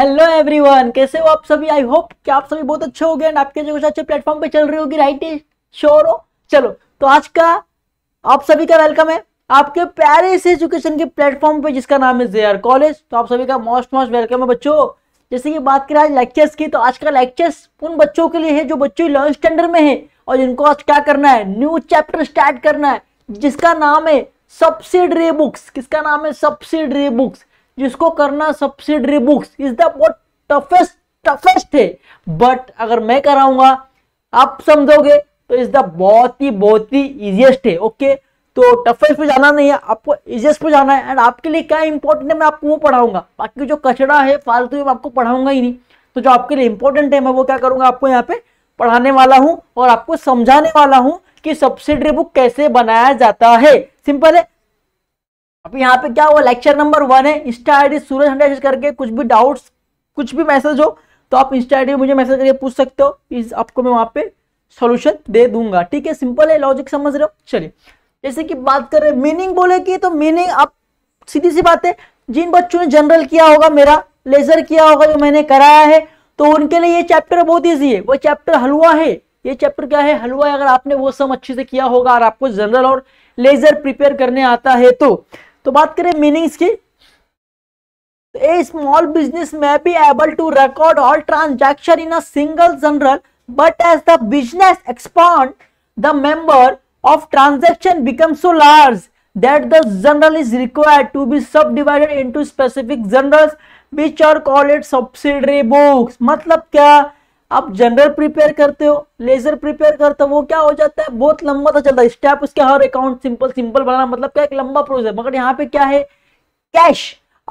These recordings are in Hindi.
हेलो एवरीवन कैसे हो आप सभी आई होप कि आप सभी बहुत अच्छे हो गए आपके जो कुछ अच्छे प्लेटफॉर्म पे चल रही होगी राइट श्योर हो चलो तो आज का आप सभी का वेलकम है आपके प्यारे से एजुकेशन के प्लेटफॉर्म पे जिसका नाम है जे कॉलेज तो आप सभी का मोस्ट मोस्ट वेलकम है बच्चों जैसे कि बात करें आज लेक्चर्स की तो आज का लेक्चर्स उन बच्चों के लिए है जो बच्चों लर्न स्टैंडर्ड में है और जिनको आज क्या करना है न्यू चैप्टर स्टार्ट करना है जिसका नाम है सब्सिडरी बुक्स किसका नाम है सब्सिडरी बुक्स जिसको करना सब्सिडरी बुक्स इज द बहुत टफेस्ट टफेस्ट है बट अगर मैं कराऊंगा आप समझोगे तो इज द बहुत ही बहुत ही इजिएस्ट है ओके तो टफेस्ट पे जाना नहीं है आपको इजिएस्ट पे जाना है एंड आपके लिए क्या इंपॉर्टेंट है मैं आपको वो पढ़ाऊंगा बाकी जो कचरा है फालतू मैं आपको पढ़ाऊंगा ही नहीं तो जो आपके लिए इंपॉर्टेंट है मैं वो क्या करूंगा आपको यहाँ पे पढ़ाने वाला हूँ और आपको समझाने वाला हूँ कि सब्सिडरी बुक कैसे बनाया जाता है सिंपल है अब यहाँ पे क्या हुआ लेक्चर नंबर वन है insta I D Suraj hundred करके कुछ भी डाउट्स कुछ भी मैसेज हो तो आप इंस्टा आई डी मुझे मैसेज करके पूछ सकते हो इस आपको मैं वहाँ पे सोल्यूशन दे दूंगा ठीक है सिंपल है लॉजिक समझ रहे हो चलिए जैसे कि बात कर रहे मीनिंग बोले कि तो मीनिंग आप सीधी सी बात है जिन बच्चों ने जनरल किया होगा मेरा लेजर किया होगा जो मैंने कराया है तो उनके लिए ये चैप्टर बहुत ईजी है वो चैप्टर हलवा है ये चैप्टर क्या है हलवा है अगर आपने वो सब अच्छे से किया होगा और आपको जनरल और लेजर प्रिपेयर करने आता है तो तो बात करें मीनिंग्स की तो ए स्मॉल बिजनेस में be able to record all transaction in a single journal but as the business expand the member of transaction become so large that the journal is required to be subdivided into specific journals which are called subsidiary books मतलब क्या आप जनरल प्रिपेयर करते हो लेजर प्रिपेयर करते हो वो क्या हो जाता है बहुत लंबा तो चलता है स्टेप उसके हर अकाउंट सिंपल सिंपल बनाना मतलब क्या एक लंबा प्रोसेस है मगर यहाँ पे क्या है कैश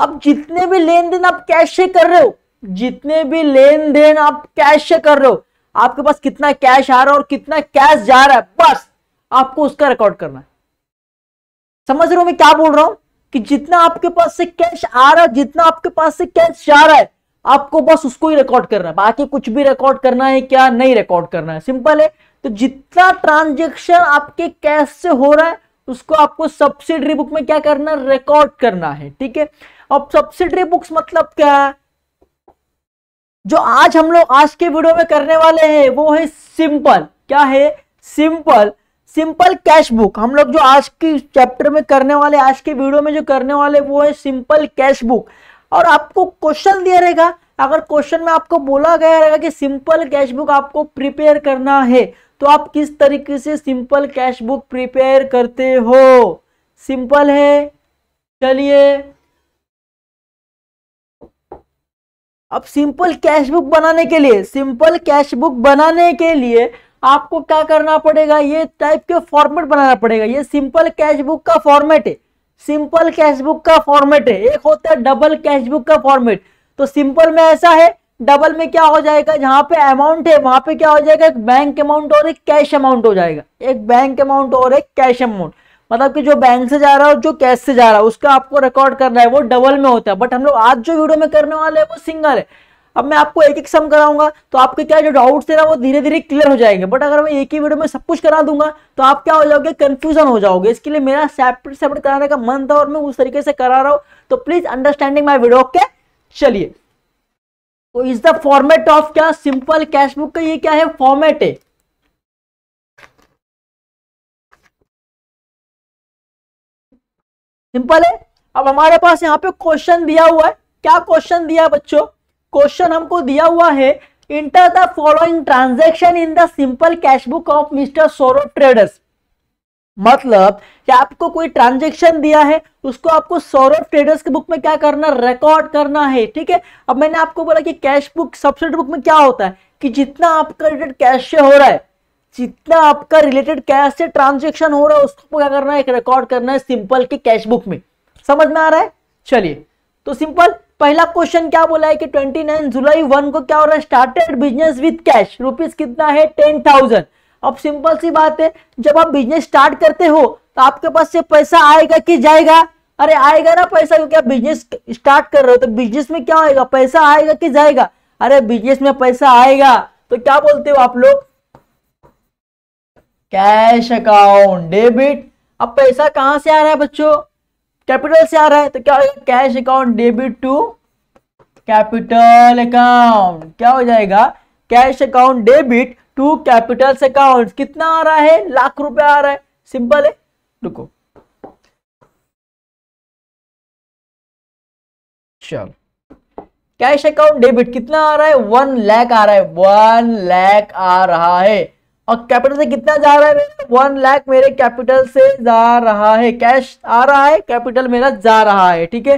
अब जितने भी लेन देन आप कैश से कर रहे हो जितने भी लेन देन आप कैश से कर रहे हो आपके पास कितना कैश आ रहा है और कितना कैश जा रहा है बस आपको उसका रिकॉर्ड करना है समझ रहे हो मैं क्या बोल रहा हूं कि जितना आपके पास से कैश आ रहा है जितना आपके पास से कैश जा रहा है आपको बस उसको ही रिकॉर्ड करना है बाकी कुछ भी रिकॉर्ड करना है क्या नहीं रिकॉर्ड करना है सिंपल है तो जितना ट्रांजेक्शन आपके कैश से हो रहा है उसको आपको सब्सिडरी बुक में क्या करना है रिकॉर्ड करना है ठीक है अब सब्सिडरी बुक्स मतलब क्या है जो आज हम लोग आज के वीडियो में करने वाले हैं वो है सिंपल क्या है सिंपल सिंपल कैश बुक हम लोग जो आज के चैप्टर में करने वाले आज के वीडियो में जो करने वाले वो है सिंपल कैश बुक और आपको क्वेश्चन दिया रहेगा अगर क्वेश्चन में आपको बोला गया रहेगा कि सिंपल कैश बुक आपको प्रिपेयर करना है तो आप किस तरीके से सिंपल कैश बुक प्रिपेयर करते हो सिंपल है चलिए अब सिंपल कैश बुक बनाने के लिए सिंपल कैश बुक बनाने के लिए आपको क्या करना पड़ेगा ये टाइप के फॉर्मेट बनाना पड़ेगा ये सिंपल कैश बुक का फॉर्मेट है सिंपल कैशबुक का फॉर्मेट है एक होता है डबल कैशबुक का फॉर्मेट तो सिंपल में ऐसा है डबल में क्या हो जाएगा जहां पे अमाउंट है वहां पे क्या हो जाएगा एक बैंक अमाउंट और एक कैश अमाउंट हो जाएगा एक बैंक अमाउंट और एक कैश अमाउंट मतलब कि जो बैंक से जा रहा है और जो कैश से जा रहा है उसका आपको रिकॉर्ड करना है वो डबल में होता है बट हम लोग आज जो वीडियो में करने वाले हैं वो सिंगल है अब मैं आपको एक एक सम कराऊंगा तो आपके क्या जो डाउट्स है ना वो धीरे धीरे क्लियर हो जाएंगे बट अगर मैं एक ही वीडियो में सब कुछ करा दूंगा तो आप क्या हो जाओगे कंफ्यूजन हो जाओगे इसके लिए मेरा सेपरेट सेपरेट कराने का मन था और मैं उस तरीके से करा रहा हूं तो please understanding my video okay चलिए तो इज द फॉर्मेट ऑफ क्या सिंपल कैश बुक का ये क्या है फॉर्मेट है सिंपल है अब हमारे पास यहाँ पे क्वेश्चन दिया हुआ है क्या क्वेश्चन दिया बच्चों क्वेश्चन हमको दिया हुआ है enter the following transaction in the simple cash book of mister Soro traders मतलब कि आपको कोई ट्रांजेक्शन दिया है उसको आपको सौरभ ट्रेडर्स के बुक में क्या करना रिकॉर्ड करना है ठीक है अब मैंने आपको बोला कि कैश बुक सब्सिडी बुक में क्या होता है कि जितना आपका रिलेटेड कैश से हो रहा है जितना आपका रिलेटेड कैश से ट्रांजेक्शन हो रहा है उसको क्या करना है रिकॉर्ड करना है सिंपल के कैश बुक में समझ में आ रहा है चलिए तो सिंपल पहला क्वेश्चन क्या बोला है कि 29 जुलाई वन को क्या हो रहा है started business with cash rupees कितना है टेन थाउजेंड अब सिंपल सी बात है जब आप बिजनेस स्टार्ट करते हो तो आपके पास से पैसा आएगा कि जाएगा अरे आएगा ना पैसा क्योंकि आप बिजनेस स्टार्ट कर रहे हो तो बिजनेस में क्या होगा पैसा आएगा कि जाएगा अरे बिजनेस में पैसा आएगा तो क्या बोलते हो आप लोग कैश अकाउंट डेबिट अब पैसा कहां से आ रहा है बच्चों कैपिटल से आ रहा है तो क्या होगा cash account debit to capital account क्या हो जाएगा cash account debit to capital account कितना आ रहा है लाख रुपए आ रहा है सिंपल है रुको चलो कैश अकाउंट डेबिट कितना आ रहा है वन लैख आ रहा है वन लैख आ रहा है और कैपिटल से कितना जा रहा है मेरा वन लाख मेरे कैपिटल से जा रहा है कैश आ रहा है कैपिटल मेरा जा रहा है ठीक है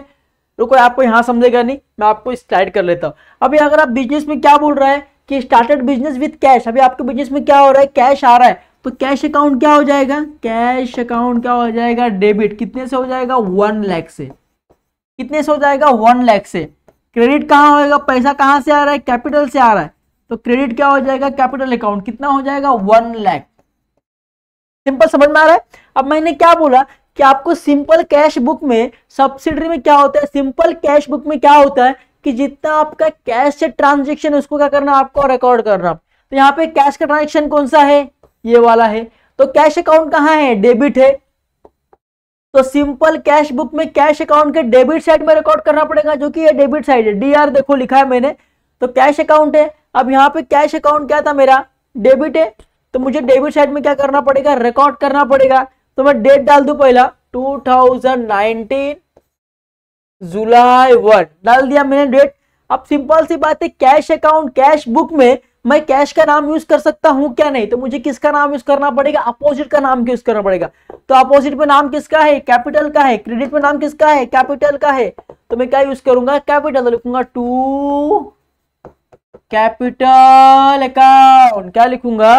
रुको आपको यहाँ समझेगा नहीं मैं आपको स्लाइड कर लेता हूँ अभी अगर आप बिजनेस में क्या बोल रहे हैं कि स्टार्टेड बिजनेस विथ कैश अभी आपके बिजनेस में क्या हो रहा है कैश आ रहा है तो कैश अकाउंट क्या हो जाएगा कैश अकाउंट क्या हो जाएगा डेबिट कितने से हो जाएगा वन लैख से कितने से हो जाएगा वन लैख से क्रेडिट कहाँ होएगा पैसा कहाँ से आ रहा है कैपिटल से आ रहा है तो क्रेडिट क्या हो जाएगा कैपिटल अकाउंट कितना हो जाएगा वन लैख सिंपल समझ में आ रहा है अब मैंने क्या बोला कि आपको सिंपल कैश बुक में सब्सिडरी में क्या होता है सिंपल कैश बुक में क्या होता है कि जितना आपका कैश से ट्रांजेक्शन उसको क्या करना आपको रिकॉर्ड करना तो यहाँ पे कैश का ट्रांजेक्शन कौन सा है ये वाला है तो कैश अकाउंट कहाँ है डेबिट है तो सिंपल कैश बुक में कैश अकाउंट के डेबिट साइड में रिकॉर्ड करना पड़ेगा जो कि ये डेबिट साइड है डीआर देखो लिखा है मैंने तो कैश अकाउंट है अब यहाँ पे कैश अकाउंट क्या था मेरा डेबिट है तो मुझे डेबिट साइड में क्या करना पड़ेगा रिकॉर्ड करना पड़ेगा तो मैं डेट डाल दू पहला 2019 जुलाई वन डाल दिया मैंने डेट अब सिंपल सी बात है कैश अकाउंट कैश बुक में मैं कैश का नाम यूज कर सकता हूं क्या नहीं तो मुझे किसका नाम यूज करना पड़ेगा अपोजिट का नाम यूज करना पड़ेगा तो अपोजिट में नाम किसका है कैपिटल का है क्रेडिट में नाम किसका है कैपिटल का है तो मैं क्या यूज करूंगा कैपिटल लिखूंगा टू कैपिटल अकाउंट क्या लिखूंगा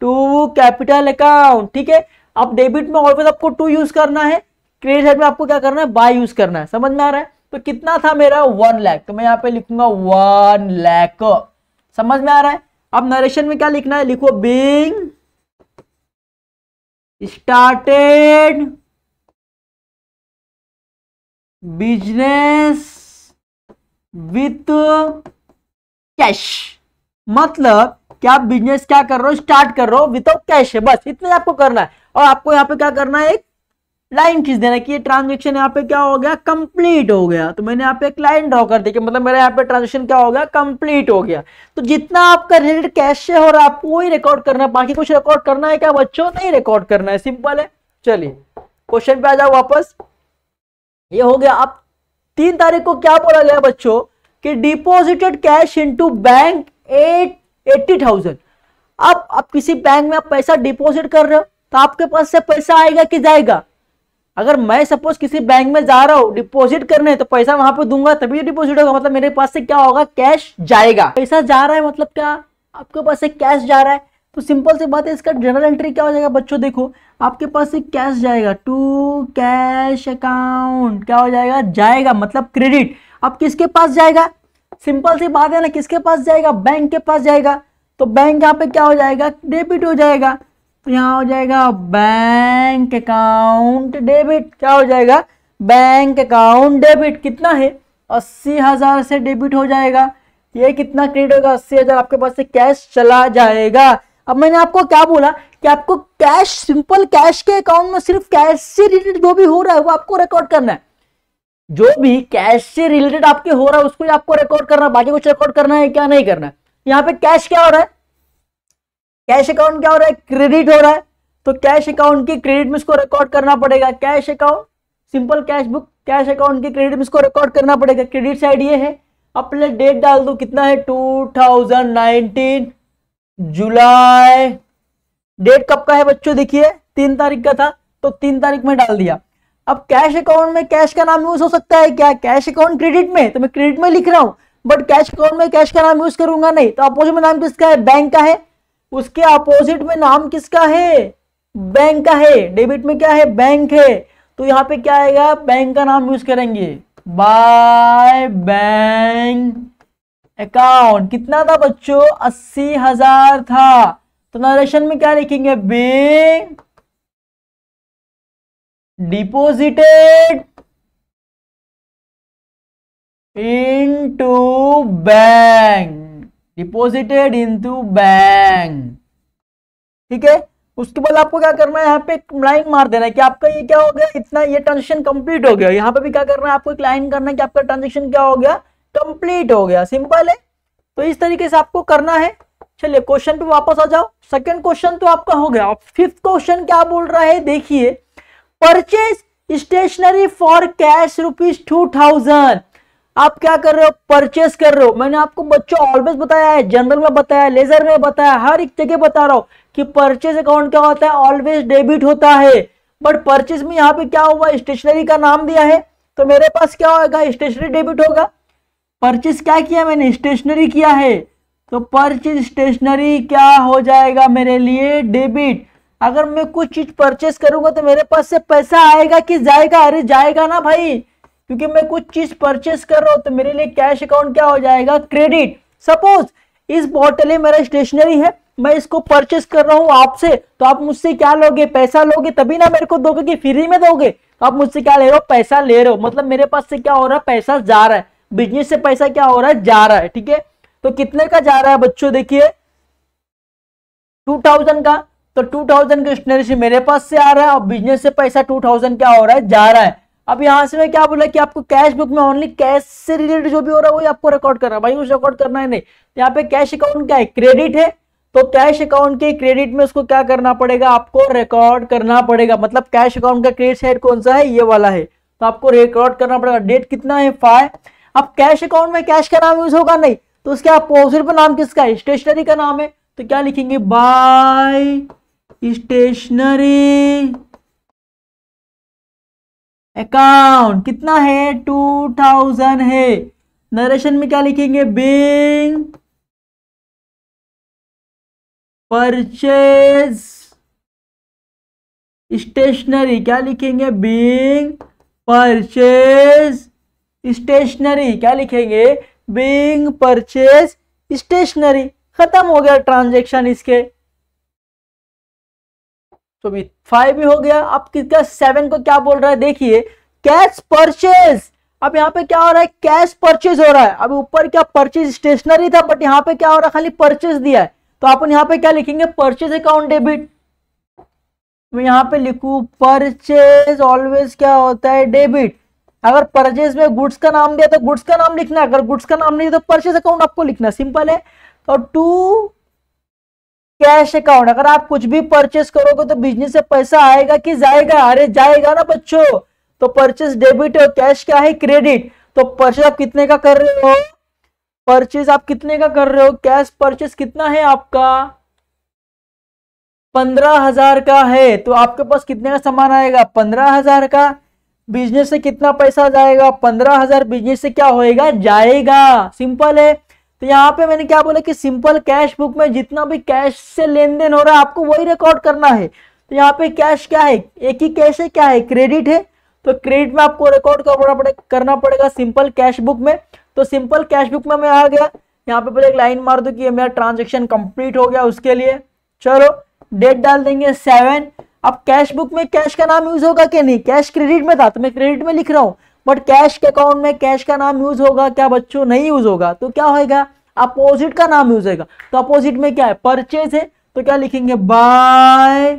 टू कैपिटल अकाउंट ठीक है अब डेबिट में ऑलवेज आपको टू यूज करना है क्रेडिट साइड में आपको क्या करना है बाय यूज करना है समझ में आ रहा है तो कितना था मेरा वन लैख तो मैं यहाँ पे लिखूंगा वन लैख समझ में आ रहा है अब नरेशन में क्या लिखना है लिखो being started business with cash मतलब कि आप बिजनेस क्या कर रहे हो स्टार्ट कर रहे हो विदाउट कैश है बस इतना आपको करना है और आपको यहाँ पे क्या करना है एक लाइन खींच देना कि ये ट्रांजेक्शन यहाँ पे क्या हो गया कंप्लीट हो गया तो मैंने यहाँ पे एक लाइन ड्रॉ कर दी कि मतलब मेरा यहाँ पे ट्रांजेक्शन क्या हो गया कंप्लीट हो गया तो जितना आपका रिलेटेड कैश से हो रहा आपको वही रिकॉर्ड करना है बाकी कुछ रिकॉर्ड करना है क्या बच्चों नहीं रिकॉर्ड करना है सिंपल है चलिए क्वेश्चन पे आ जाओ वापस ये हो गया आप तीन तारीख को क्या बोला गया बच्चों कि deposited cash into bank at eighty thousand अब आप किसी बैंक में आप पैसा डिपॉजिट कर रहे हो तो आपके पास से पैसा आएगा कि जाएगा अगर मैं सपोज किसी बैंक में जा रहा हूँ डिपॉजिट करने तो पैसा वहां पे दूंगा तभी डिपॉजिट तो होगा मतलब मेरे पास से क्या होगा कैश जाएगा पैसा जा रहा है मतलब क्या आपके पास से कैश जा रहा है तो सिंपल सी बात है इसका जनरल एंट्री क्या हो जाएगा बच्चों देखो आपके पास से कैश जाएगा टू कैश अकाउंट क्या हो जाएगा जाएगा मतलब क्रेडिट अब किसके पास जाएगा सिंपल सी बात है ना किसके पास जाएगा बैंक के पास जाएगा तो बैंक यहाँ पे क्या हो जाएगा डेबिट हो जाएगा तो यहाँ हो जाएगा बैंक अकाउंट डेबिट क्या हो जाएगा बैंक अकाउंट डेबिट कितना है अस्सी हजार से डेबिट हो जाएगा ये कितना क्रेडिट होगा अस्सी हजार आपके पास से कैश चला जाएगा अब मैंने आपको क्या बोला कि आपको कैश सिंपल कैश के अकाउंट में सिर्फ कैश से रिलेटेड जो भी हो रहा है वो आपको रिकॉर्ड करना है जो भी कैश से रिलेटेड आपके हो रहा है उसको आपको रिकॉर्ड करना बाकी कुछ रिकॉर्ड करना है क्या नहीं करना है यहाँ पे कैश क्या हो रहा है कैश अकाउंट क्या हो रहा है क्रेडिट हो रहा है तो कैश अकाउंट की क्रेडिट में इसको रिकॉर्ड करना पड़ेगा cash account simple cash book cash account की क्रेडिट में इसको रिकॉर्ड करना पड़ेगा क्रेडिट साइड ये है अपने डेट डाल दो कितना है 2019 जुलाई डेट कब का है बच्चों देखिए तीन तारीख का था तो तीन तारीख में डाल दिया अब कैश अकाउंट में कैश का नाम यूज हो सकता है क्या कैश अकाउंट क्रेडिट में तो मैं क्रेडिट में लिख रहा हूं बट कैश अकाउंट में कैश का नाम यूज करूंगा नहीं तो अपोजिट में नाम किसका है बैंक का है उसके अपोजिट में नाम किसका है बैंक का है डेबिट में क्या है बैंक है तो यहाँ पे क्या आएगा बैंक का नाम यूज करेंगे बाय बैंक अकाउंट कितना था बच्चों अस्सी हजार था तो नरेशन में क्या लिखेंगे bank deposited into bank deposited into bank ठीक है उसके बाद आपको क्या करना है यहाँ पे एक लाइन मार देना है कि आपका ये क्या हो गया इतना ये ट्रांजेक्शन कंप्लीट हो गया यहाँ पे भी क्या करना है आपको एक लाइन करना है कि आपका ट्रांजेक्शन क्या हो गया कंप्लीट हो गया सिंपल है तो इस तरीके से आपको करना है चलिए क्वेश्चन पे वापस आ जाओ सेकंड क्वेश्चन तो आपका हो गया फिफ्थ क्वेश्चन क्या बोल रहा है देखिए purchase stationery for cash rupees two thousand आप क्या कर रहे हो परचेस कर रहे हो मैंने आपको बच्चों ऑलवेज बताया है जनरल में बताया लेजर में बताया हर एक जगह बता रहा हूं कि परचेस अकाउंट क्या होता है ऑलवेज डेबिट होता है बट परचेस में यहाँ पे क्या हुआ स्टेशनरी का नाम दिया है तो मेरे पास क्या होगा स्टेशनरी डेबिट होगा परचेस क्या किया मैंने स्टेशनरी किया है तो परचेज स्टेशनरी क्या हो जाएगा मेरे लिए डेबिट अगर मैं कुछ चीज परचेस करूंगा तो मेरे पास से पैसा आएगा कि जाएगा अरे जाएगा ना भाई क्योंकि मैं कुछ चीज परचेस कर रहा हूं तो मेरे लिए कैश अकाउंट क्या हो जाएगा क्रेडिट सपोज इस बॉटल में मेरा स्टेशनरी है मैं इसको परचेस कर रहा हूँ आपसे तो आप मुझसे क्या लोगे पैसा लोगे तभी ना मेरे को दोगे कि फ्री में दोगे तो आप मुझसे क्या ले रहे हो पैसा ले रहे हो मतलब मेरे पास से क्या हो रहा है पैसा जा रहा है बिजनेस से पैसा क्या हो रहा है जा रहा है ठीक है तो कितने का जा रहा है बच्चों देखिए टू थाउजेंड का तो टू थाउजेंड स्टेशनरी मेरे पास से आ रहा है और बिजनेस से पैसा टू थाउजेंड क्या हो रहा है जा रहा है अब यहाँ से मैं क्या बोला कि आपको कैश बुक में ओनली कैश से रिलेटेड जो भी हो रहा है वही आपको रिकॉर्ड करना है भाई उसे रिकॉर्ड करना है नहीं तो यहाँ पे कैश अकाउंट क्या है क्रेडिट है तो कैश अकाउंट के क्रेडिट में उसको क्या करना पड़ेगा आपको रिकॉर्ड करना पड़ेगा मतलब कैश अकाउंट का क्रेडिट साइड कौन सा है ये वाला है तो आपको रिकॉर्ड करना पड़ेगा डेट कितना है फाइव अब कैश अकाउंट में कैश का नाम यूज होगा नहीं तो उसके आप पॉजिटिव नाम किसका है स्टेशनरी का नाम है तो क्या लिखेंगे बाय स्टेशनरी अकाउंट कितना है टू थाउजेंड है नरेशन में क्या लिखेंगे बिंग परचेज स्टेशनरी क्या लिखेंगे बिंग परचेज स्टेशनरी क्या लिखेंगे बिंग परचेज स्टेशनरी खत्म हो गया ट्रांजेक्शन इसके तो फाइव भी हो गया अब किसका सेवन को क्या बोल रहा है देखिए कैश परचेज अब यहाँ पे क्या हो रहा है कैश परचेज हो रहा है अब ऊपर क्या परचेज स्टेशनरी था बट यहाँ पे क्या हो रहा है खाली परचेज दिया है तो अपन यहाँ पे क्या लिखेंगे परचेज अकाउंट डेबिट तो यहाँ पे लिखू परचेज ऑलवेज क्या होता है डेबिट अगर परचेज में गुड्स का नाम दिया तो गुड्स का नाम लिखना अगर गुड्स का नाम नहीं दिया तो परचेज अकाउंट आपको लिखना सिंपल है तो टू कैश अकाउंट अगर आप कुछ भी परचेस करोगे तो बिजनेस से पैसा आएगा कि जाएगा अरे जाएगा ना बच्चों तो परचेस डेबिट और कैश क्या है क्रेडिट तो परचेस आप कितने का कर रहे हो परचेस आप कितने का कर रहे हो कैश परचेस कितना है आपका पंद्रह हजार का है तो आपके पास कितने का सामान आएगा पंद्रह हजार का बिजनेस से कितना पैसा जाएगा पंद्रह हजार बिजनेस से क्या होएगा जाएगा सिंपल है तो यहाँ पे मैंने क्या बोला कि सिंपल कैश बुक में जितना भी कैश से लेन देन हो रहा है आपको वही रिकॉर्ड करना है तो यहाँ पे कैश क्या है एक ही कैश है क्या है क्रेडिट है तो क्रेडिट में आपको रिकॉर्ड करना पड़े करना पड़ेगा सिंपल कैश बुक में तो सिंपल कैश बुक में मैं आ गया यहाँ पे पहले एक लाइन मार दो कि मेरा ट्रांजेक्शन कंप्लीट हो गया उसके लिए चलो डेट डाल देंगे सेवन अब कैश बुक में कैश का नाम यूज होगा कि नहीं कैश क्रेडिट में था तो मैं क्रेडिट में लिख रहा हूँ बट कैश के अकाउंट में कैश का नाम यूज होगा क्या बच्चों नहीं यूज होगा तो क्या होगा अपोजिट का नाम यूज होगा तो अपोजिट में क्या है परचेज है तो क्या लिखेंगे बाय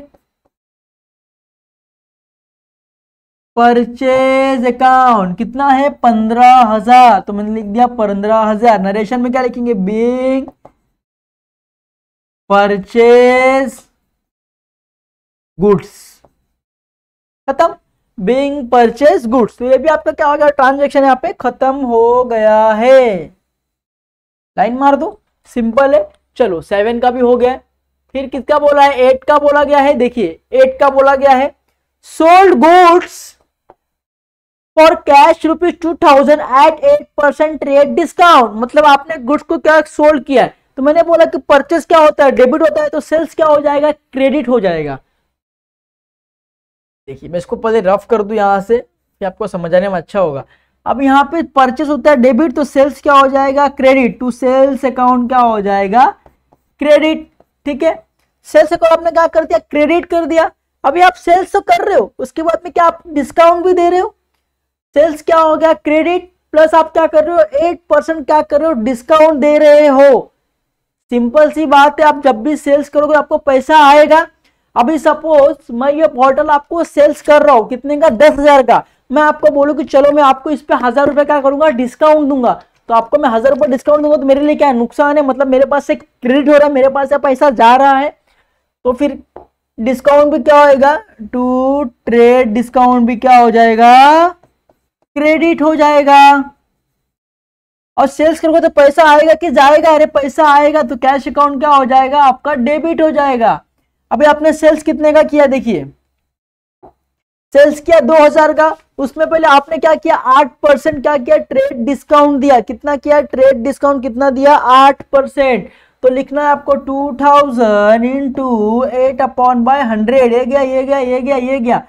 परचेज अकाउंट कितना है पंद्रह हजार तो मैंने लिख दिया पंद्रह हजार नरेशन में क्या लिखेंगे बिंग परचेज गुड्स खत्म बींग परचेज गुड्स तो ये भी आपका क्या हो गया ट्रांजेक्शन यहाँ पे खत्म हो गया है लाइन मार दो सिंपल है चलो सेवन का भी हो गया फिर किसका बोला है एट का बोला गया है देखिए एट का बोला गया है sold goods for cash rupees two thousand at eight percent rate discount मतलब आपने गुड्स को क्या सोल्ड किया है तो मैंने बोला कि परचेस क्या होता है डेबिट होता है तो सेल्स क्या हो जाएगा क्रेडिट हो जाएगा देखिए मैं इसको पहले रफ कर दू यहाँ से कि आपको समझाने में अच्छा होगा अब यहाँ पे परचेस होता है डेबिट तो सेल्स क्या हो जाएगा क्रेडिट टू सेल्स अकाउंट क्या हो जाएगा क्रेडिट ठीक है सेल्स अकाउंट आपने क्या कर दिया क्रेडिट कर दिया अभी आप सेल्स तो कर रहे हो उसके बाद में क्या आप डिस्काउंट भी दे रहे हो सेल्स क्या हो गया क्रेडिट प्लस आप क्या कर रहे हो एट परसेंट क्या कर रहे हो डिस्काउंट दे रहे हो सिंपल सी बात है आप जब भी सेल्स करोगे आपको पैसा आएगा अभी सपोज मैं ये पोर्टल आपको सेल्स कर रहा हूँ कितने का दस हजार का मैं आपको बोलूँ कि चलो मैं आपको इस पे हजार रुपए क्या करूंगा डिस्काउंट दूंगा तो आपको मैं हजार रुपये डिस्काउंट दूंगा तो मेरे लिए क्या है नुकसान है मतलब मेरे पास एक क्रेडिट हो रहा है मेरे पास से पैसा जा रहा है तो फिर डिस्काउंट भी क्या होगा टू ट्रेड डिस्काउंट भी क्या हो जाएगा क्रेडिट हो जाएगा और सेल्स करोगे तो पैसा आएगा कि जाएगा अरे पैसा आएगा तो कैश अकाउंट क्या हो जाएगा आपका डेबिट हो जाएगा अभी आपने सेल्स कितने का किया देखिए सेल्स किया 2000 का उसमें पहले आपने क्या किया आठ परसेंट क्या किया ट्रेड डिस्काउंट दिया कितना किया ट्रेड डिस्काउंट कितना दिया आठ परसेंट तो लिखना है आपको two thousand into eight upon by hundred ये गया ये गया ये गया ये गया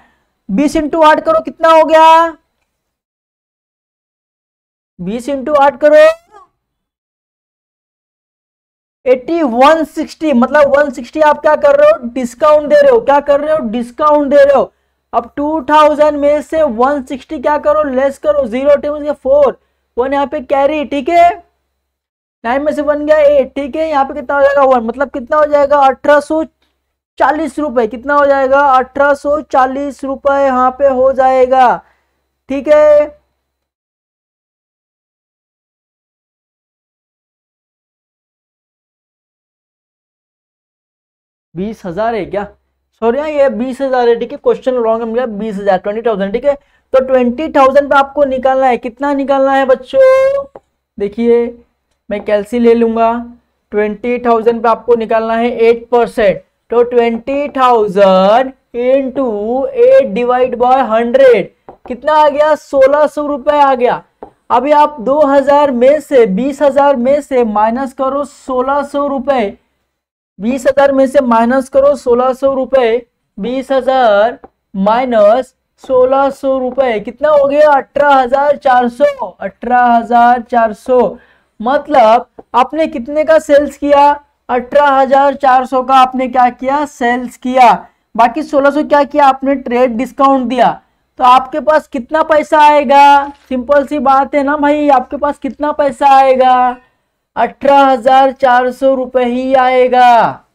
बीस इंटू आठ करो कितना हो गया बीस इंटू आठ करो एट्टी वन सिक्सटी मतलब वन सिक्सटी आप क्या कर रहे हो डिस्काउंट दे रहे हो क्या कर रहे हो डिस्काउंट दे रहे हो अब टू थाउजेंड में से वन सिक्सटी क्या करो लेस करो जीरो फोर वन यहाँ पे कैरी ठीक है नाइन में से बन गया एट ठीक है यहाँ पे कितना हो जाएगा वन मतलब कितना हो जाएगा अठारह सौ चालीस रुपए कितना हो जाएगा अठारह सौ चालीस रुपए यहाँ पे हो जाएगा ठीक है बीस हज़ार है क्या सॉरी हाँ, ये बीस हज़ार है ठीक है क्वेश्चन रॉन्ग मिला बीस हज़ार ट्वेंटी थाउजेंड ठीक है तो ट्वेंटी थाउजेंड पे आपको निकालना है कितना निकालना है बच्चों देखिए मैं कैलसी ले लूंगा ट्वेंटी थाउजेंड पे आपको निकालना है एट परसेंट तो twenty thousand into eight divide by hundred कितना आ गया सोलह सौ रुपए आ गया अभी आप दो हजार में से बीस हजार में से माइनस करो सोलह सौ रुपए बीस हजार में से माइनस करो सोलह सौ रुपए बीस हजार माइनस सोलह सौ रुपए कितना हो गया अठारह हजार चार सौ अठारह हजार चार सौ मतलब आपने कितने का सेल्स किया अठारह हजार चार सौ का आपने क्या किया सेल्स किया बाकी सोलह सौ क्या किया आपने ट्रेड डिस्काउंट दिया तो आपके पास कितना पैसा आएगा सिंपल सी बात है ना भाई आपके पास कितना पैसा आएगा अठारह हजार चार सौ ही आएगा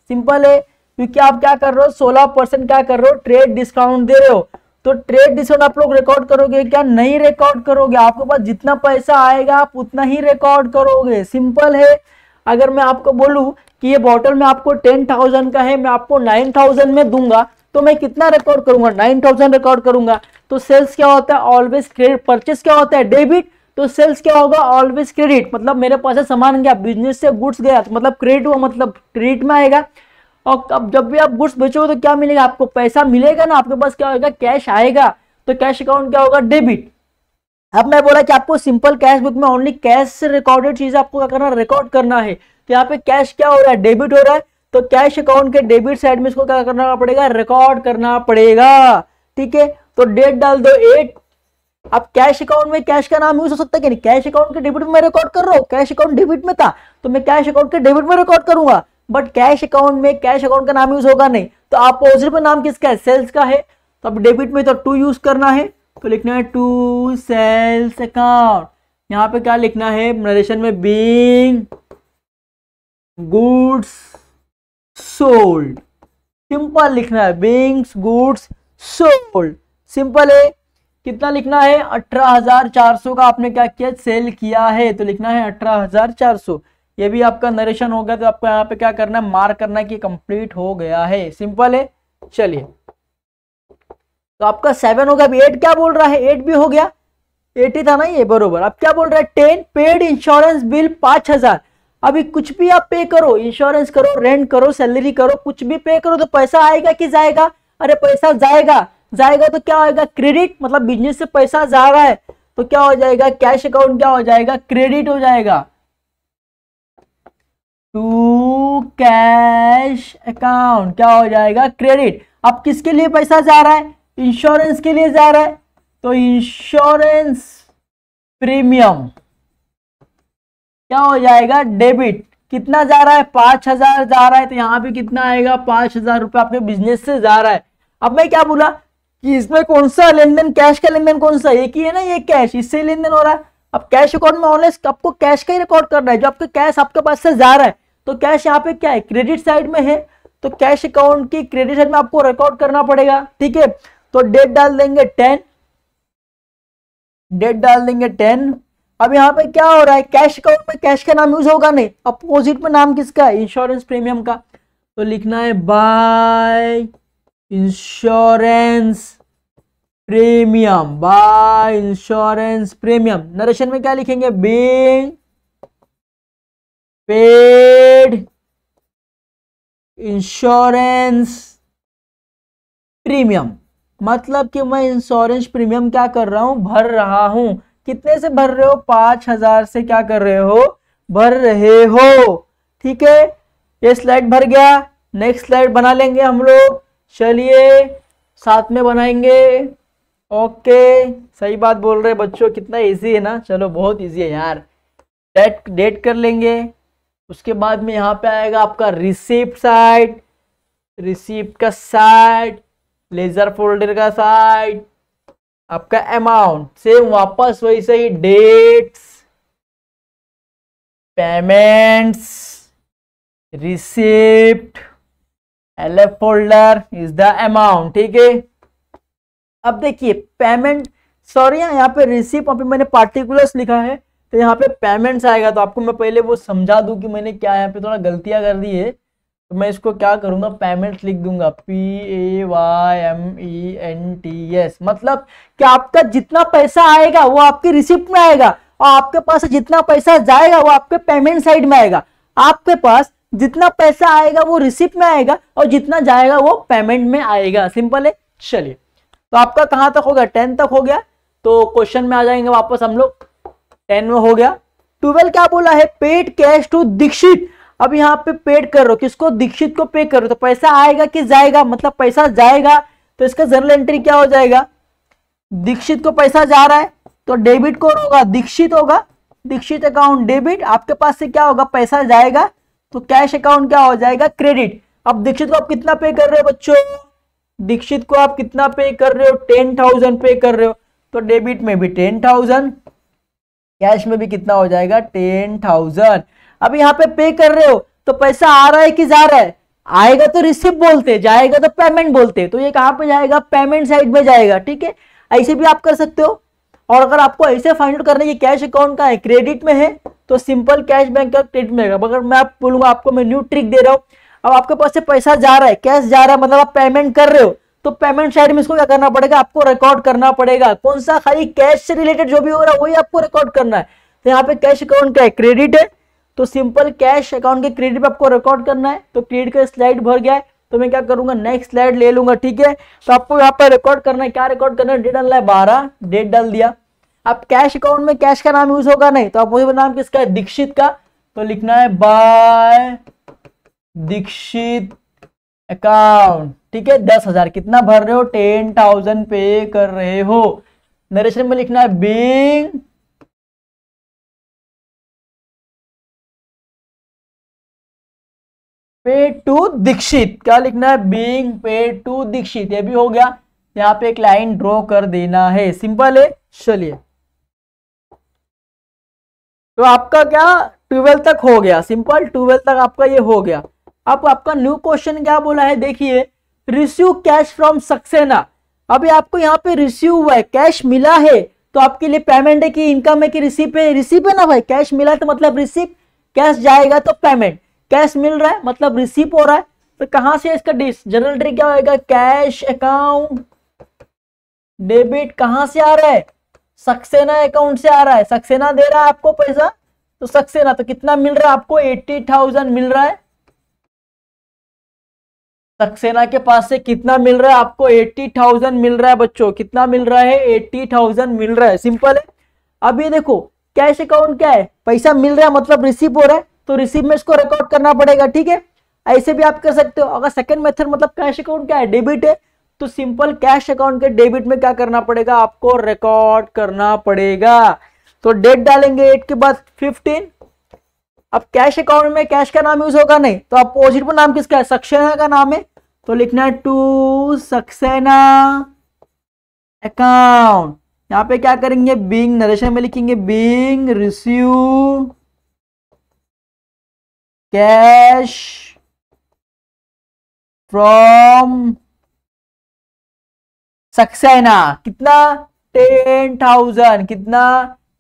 सिंपल है क्योंकि आप क्या कर रहे हो सोलह परसेंट क्या कर रहे हो ट्रेड डिस्काउंट दे रहे हो तो ट्रेड डिस्काउंट आप लोग रिकॉर्ड करोगे क्या नहीं रिकॉर्ड करोगे आपके पास जितना पैसा आएगा आप उतना ही रिकॉर्ड करोगे सिंपल है अगर मैं आपको बोलूं कि ये बॉटल में आपको टेन थाउजेंड का है मैं आपको नाइन थाउजेंड में दूंगा तो मैं कितना रिकॉर्ड करूंगा नाइन थाउजेंड रिकॉर्ड करूंगा तो सेल्स क्या होता है ऑलवेज क्रेडिट परचेस क्या होता है डेबिट तो सेल्स क्या होगा ऑलवेज क्रेडिट मतलब मेरे पास है सामान गया बिजनेस से गुड्स गया तो मतलब क्रेडिट हुआ मतलब क्रेडिट में आएगा और अब जब भी आप गुड्स बेचोगे तो क्या मिलेगा आपको पैसा मिलेगा ना आपके पास क्या होगा कैश आएगा तो कैश अकाउंट क्या होगा डेबिट अब मैं बोला कि आपको सिंपल कैश बुक में ओनली कैश से रिकॉर्डेड चीज आपको क्या करना रिकॉर्ड करना है तो यहाँ पे कैश क्या हो रहा है डेबिट हो रहा है तो कैश अकाउंट के डेबिट साइड में इसको क्या करना पड़ेगा रिकॉर्ड करना पड़ेगा ठीक है तो डेट डाल दो एट अब कैश अकाउंट में कैश का नाम यूज हो सकता है कि नहीं कैश अकाउंट के डेबिट में रिकॉर्ड कर रहा हूँ कैश अकाउंट डेबिट में था तो मैं कैश अकाउंट के डेबिट में रिकॉर्ड करूंगा बट कैश अकाउंट में कैश अकाउंट का नाम यूज होगा नहीं तो आप पॉजिटिव नाम किसका है सेल्स का है तो अब डेबिट में तो टू यूज करना है तो लिखना है टू सेल्स अकाउंट यहाँ पे क्या लिखना है नरेशन में बींग गुड्स सोल्ड सिंपल लिखना है बींग्स गुड्स सोल्ड सिंपल है कितना लिखना है अठारह हजार चार सौ का आपने क्या किया सेल किया है तो लिखना है अठारह हजार चार सौ ये भी आपका नरेशन हो गया तो आपको यहाँ पे क्या करना है मार्क करना कि कंप्लीट हो गया है सिंपल है चलिए तो आपका सेवन हो गया अब एट क्या बोल रहा है एट भी हो गया एटी था ना ये बरोबर अब क्या बोल रहा है टेन पेड इंश्योरेंस बिल पांच हजार अभी कुछ भी आप पे करो इंश्योरेंस करो रेंट करो सैलरी करो कुछ भी पे करो तो पैसा आएगा कि जाएगा अरे पैसा जाएगा जाएगा तो क्या होगा क्रेडिट मतलब बिजनेस से पैसा जा रहा है तो क्या हो जाएगा कैश अकाउंट क्या हो जाएगा क्रेडिट हो जाएगा टू कैश अकाउंट क्या हो जाएगा क्रेडिट अब किसके लिए पैसा जा रहा है इंश्योरेंस के लिए जा रहा है तो इंश्योरेंस प्रीमियम क्या हो जाएगा डेबिट कितना जा रहा है पांच हजार जा रहा है तो यहां पे कितना आएगा पांच हजार रुपया आपके बिजनेस से जा रहा है अब मैं क्या बोला कि इसमें कौन सा लेन देन कैश का लेन देन कौन सा एक ही है ना ये कैश इससे लेन देन हो रहा है अब कैश अकाउंट में ऑनलाइन आपको कैश का ही रिकॉर्ड करना है जो आपके कैश आपके पास से जा रहा है तो कैश यहाँ पे क्या है क्रेडिट साइड में है तो कैश अकाउंट की क्रेडिट साइड में आपको रिकॉर्ड करना पड़ेगा ठीक है तो डेट डाल देंगे टेन डेट डाल देंगे टेन अब यहाँ पे क्या हो रहा है कैश अकाउंट में कैश का नाम यूज होगा नहीं अपोजिट में नाम किसका है इंश्योरेंस प्रीमियम का तो लिखना है by insurance premium by insurance premium narration में क्या लिखेंगे बींग पेड इंश्योरेंस प्रीमियम मतलब कि मैं इंश्योरेंस प्रीमियम क्या कर रहा हूं भर रहा हूं कितने से भर रहे हो पांच हजार से क्या कर रहे हो भर रहे हो ठीक है ये स्लाइड भर गया नेक्स्ट स्लाइड बना लेंगे हम लोग चलिए साथ में बनाएंगे ओके सही बात बोल रहे बच्चों कितना इजी है ना चलो बहुत इजी है यार डेट डेट कर लेंगे उसके बाद में यहाँ पे आएगा आपका रिसिप्ट साइट रिसिप्ट का साइट लेजर फोल्डर का साइट आपका अमाउंट सेम वापस वही सही dates payments receipt and left folder is the amount ठीक है अब देखिए पेमेंट सॉरी हाँ, यहाँ पे रिसीप पे मैंने पार्टिकुलर्स लिखा है तो यहाँ पे पेमेंट्स आएगा तो आपको मैं पहले वो समझा दू कि मैंने क्या यहाँ पे थोड़ा गलतियां कर दी है तो मैं इसको क्या करूंगा पेमेंट लिख दूंगा P A Y M E N T S मतलब कि आपका जितना पैसा आएगा वो आपके रिसिप्ट में आएगा और आपके पास जितना पैसा जाएगा वो आपके पेमेंट साइड में आएगा आपके पास जितना पैसा आएगा वो रिसिप्ट में आएगा और जितना जाएगा वो पेमेंट में आएगा सिंपल है चलिए तो आपका कहां तक हो गया टेन तक हो गया तो क्वेश्चन में आ जाएंगे वापस हम लोग टेन में हो गया ट्वेल्व क्या बोला है पेड कैश टू दीक्षित अब यहाँ पे पेड कर रहे हो किसको दीक्षित को पे कर रहे हो तो पैसा आएगा कि जाएगा मतलब पैसा जाएगा तो इसका जर्नल एंट्री क्या हो जाएगा दीक्षित को पैसा जा रहा है तो डेबिट कौन होगा दीक्षित होगा दीक्षित अकाउंट डेबिट आपके पास से क्या होगा पैसा जाएगा तो कैश अकाउंट क्या हो जाएगा क्रेडिट अब दीक्षित को आप कितना पे कर रहे हो बच्चों दीक्षित को आप कितना पे कर रहे हो टेन थाउजेंड पे कर रहे हो तो डेबिट में भी टेन थाउजेंड कैश में भी कितना हो जाएगा टेन थाउजेंड अब यहाँ पे पे कर रहे हो तो पैसा आ रहा है कि जा रहा है आएगा तो रिसिप्ट बोलते जाएगा तो पेमेंट बोलते तो ये कहां पे जाएगा पेमेंट साइड में जाएगा ठीक है ऐसे भी आप कर सकते हो और अगर आपको ऐसे फाइंड आउट करना है कि कैश अकाउंट का है क्रेडिट में है तो सिंपल कैश बैंक का क्रेडिट में अगर मैं आप बोलूंगा आपको मैं न्यू ट्रिक दे रहा हूँ अब आपके पास से पैसा जा रहा है कैश जा रहा है मतलब आप पेमेंट कर रहे हो तो पेमेंट साइड में इसको क्या करना पड़ेगा आपको रिकॉर्ड करना पड़ेगा कौन सा खाली कैश से रिलेटेड जो भी हो रहा है वही आपको रिकॉर्ड करना है तो यहाँ पे कैश अकाउंट का है क्रेडिट है तो सिंपल कैश अकाउंट के क्रेडिट पे आपको रिकॉर्ड करना है तो क्रेडिट का स्लाइड भर गया है तो मैं क्या करूंगा नेक्स्ट स्लाइड ले लूंगा ठीक है तो आपको यहाँ पर रिकॉर्ड करना है क्या रिकॉर्ड करना है डेट डालना है बारह डेट डाल दिया अब कैश अकाउंट में कैश का नाम यूज होगा नहीं तो आप मुझे नाम किसका है दीक्षित का तो लिखना है बाय दीक्षित अकाउंट ठीक है दस हजार कितना भर रहे हो टेन थाउजेंड पे कर रहे हो नरेशन में लिखना है बिंग पे टू दीक्षित क्या लिखना है बींग पे टू दीक्षित ये भी हो गया यहाँ पे एक लाइन ड्रॉ कर देना है सिंपल है चलिए तो आपका क्या ट्वेल्थ तक हो गया सिंपल ट्वेल्थ तक आपका ये हो गया अब आपका न्यू क्वेश्चन क्या बोला है देखिए रिसीव कैश फ्रॉम सक्सेना अभी आपको यहाँ पे रिसीव हुआ है कैश मिला है तो आपके लिए पेमेंट है कि इनकम है कि रिसीप है रिसीप है ना भाई कैश मिला तो मतलब रिसीप कैश जाएगा तो पेमेंट कैश मिल रहा है मतलब रिसीप हो रहा है तो कहां से इसका जनरल एंट्री क्या होगा कैश अकाउंट डेबिट कहां से आ रहा है सक्सेना अकाउंट से आ रहा है सक्सेना दे रहा है आपको पैसा तो सक्सेना तो कितना मिल रहा है आपको एट्टी थाउजेंड मिल रहा है सक्सेना के पास से कितना मिल रहा है आपको एट्टी थाउजेंड मिल रहा है बच्चों कितना मिल रहा है एट्टी थाउजेंड मिल रहा है सिंपल है अब ये देखो कैश अकाउंट क्या है पैसा मिल रहा है मतलब रिसीव हो रहा है तो रिसीव में इसको रिकॉर्ड करना पड़ेगा ठीक है ऐसे भी आप कर सकते हो अगर सेकेंड मेथड मतलब कैश अकाउंट क्या है डेबिट है तो सिंपल कैश अकाउंट के डेबिट में क्या करना पड़ेगा आपको रिकॉर्ड करना पड़ेगा तो डेट डालेंगे एट के बाद फिफ्टीन अब कैश अकाउंट में कैश का नाम यूज होगा नहीं तो अपोजिट में नाम किसका है सक्सेना का नाम है तो लिखना है टू सक्सेना अकाउंट यहाँ पे क्या करेंगे बींग नरेशन में लिखेंगे being receive cash from Saxena कितना टेन थाउजेंड कितना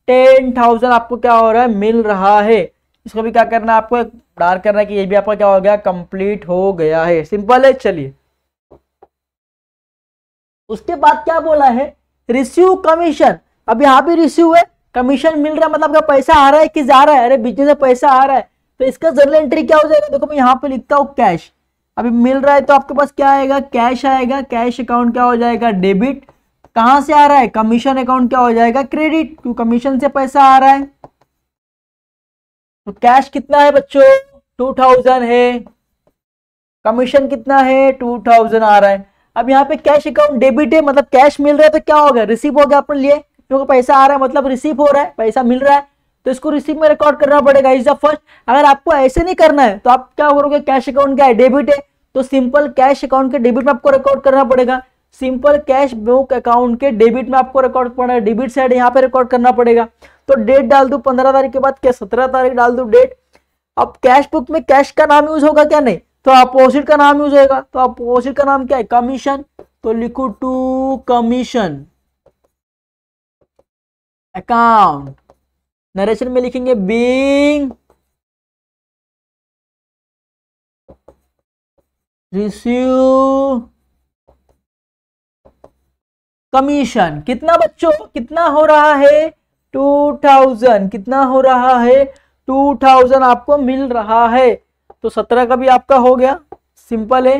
टेन थाउजेंड आपको क्या हो रहा है मिल रहा है इसको भी क्या करना है आपको डार करना है कि ये भी आपका क्या हो गया कंप्लीट हो गया है सिंपल है चलिए उसके बाद क्या बोला है रिसीव कमीशन अब यहां भी रिसीव है कमीशन मिल रहा है मतलब आपका पैसा आ रहा है कि जा रहा है अरे बिजनेस में पैसा आ रहा है तो इसका जर्नल एंट्री क्या हो जाएगा देखो मैं यहाँ पे लिखता हूँ कैश अभी मिल रहा है तो आपके पास क्या आएगा कैश आएगा कैश अकाउंट क्या हो जाएगा डेबिट कहाँ से आ रहा है कमीशन अकाउंट क्या हो जाएगा क्रेडिट क्यों कमीशन से पैसा आ रहा है तो कैश कितना है बच्चों टू थाउजेंड है कमीशन कितना है टू थाउजेंड आ रहा है अब यहाँ पे कैश अकाउंट डेबिट है मतलब कैश मिल रहा है तो क्या हो गया रिसीव हो गया अपने लिए क्योंकि पैसा आ रहा है मतलब रिसीव हो रहा है पैसा मिल रहा है तो इसको रिसीव में रिकॉर्ड करना पड़ेगा इज द फर्स्ट अगर आपको ऐसे नहीं करना है तो आप क्या करोगे कैश अकाउंट का डेबिट है तो सिंपल कैश अकाउंट के डेबिट में आपको रिकॉर्ड करना पड़ेगा सिंपल कैश बुक अकाउंट के डेबिट में आपको रिकॉर्ड पड़ना है डेबिट साइड यहाँ पे रिकॉर्ड करना पड़ेगा तो डेट डाल दू पंद्रह तारीख के बाद क्या सत्रह तारीख डाल दू डेट अब कैश बुक में कैश का नाम यूज होगा क्या नहीं तो अपोजिट का नाम यूज होगा तो अपोजिट का नाम क्या है कमीशन तो लिखू टू कमीशन अकाउंट नरेशन में लिखेंगे बींग रिसीव कमीशन कितना बच्चों कितना हो रहा है टू थाउजेंड कितना हो रहा है टू थाउजेंड आपको मिल रहा है तो सत्रह का भी आपका हो गया सिंपल है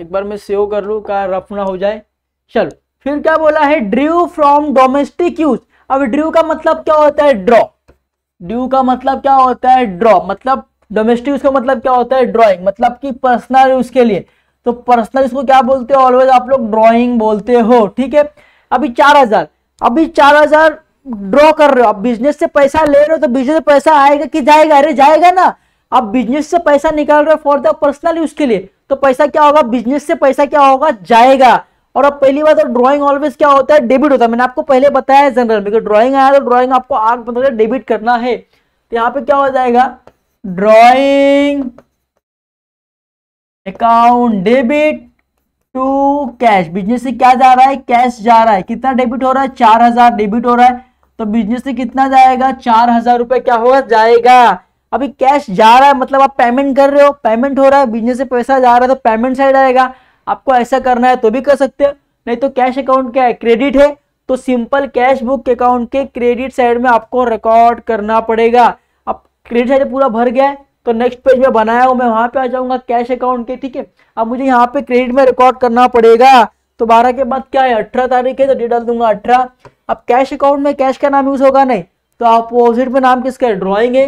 एक बार मैं सेव कर लू का रफ ना हो जाए चलो फिर क्या बोला है ड्रीव फ्रॉम डोमेस्टिक यूज अब ड्रू का मतलब क्या होता है ड्रॉ ड्यू का मतलब क्या होता है ड्रॉ मतलब डोमेस्टिक उसका मतलब क्या होता है ड्रॉइंग मतलब कि पर्सनल उसके लिए तो पर्सनल इसको क्या बोलते हो ऑलवेज आप लोग ड्रॉइंग बोलते हो ठीक है अभी चार हजार अभी चार हजार ड्रॉ कर रहे हो आप बिजनेस से पैसा ले रहे हो तो बिजनेस से पैसा आएगा कि जाएगा अरे जाएगा ना आप बिजनेस से पैसा निकाल रहे हो फॉर द पर्सनल यूज के लिए तो पैसा क्या होगा बिजनेस से पैसा क्या होगा जाएगा और अब पहली बात ड्राइंग तो ऑलवेज क्या होता है डेबिट होता है मैंने आपको पहले बताया है जनरल में ड्रॉइंग ड्राइंग आया तो ड्राइंग आपको आग मतलब डेबिट करना है तो यहाँ पे क्या हो जाएगा drawing account debit to cash business से क्या जा रहा है कैश जा रहा है कितना डेबिट हो रहा है चार हजार डेबिट हो रहा है तो बिजनेस से कितना जाएगा चार हजार रुपए क्या होगा जाएगा अभी कैश जा रहा है मतलब आप पेमेंट कर रहे हो पेमेंट हो रहा है बिजनेस से पैसा जा रहा है तो पेमेंट साइड आएगा आपको ऐसा करना है तो भी कर सकते हो नहीं तो कैश अकाउंट क्या है क्रेडिट है तो सिंपल कैश बुक अकाउंट के क्रेडिट साइड में आपको रिकॉर्ड करना पड़ेगा अब क्रेडिट साइड पूरा भर गया है तो नेक्स्ट पेज में बनाया हूं मैं वहां पे आ जाऊंगा कैश अकाउंट के ठीक है अब मुझे यहाँ पे क्रेडिट में रिकॉर्ड करना पड़ेगा तो बारह के बाद क्या है अठारह तारीख है तो डेट डाल दूंगा अठारह अब कैश अकाउंट में कैश का नाम यूज होगा नहीं तो अपोजिट में नाम किसका है ड्रॉइंग है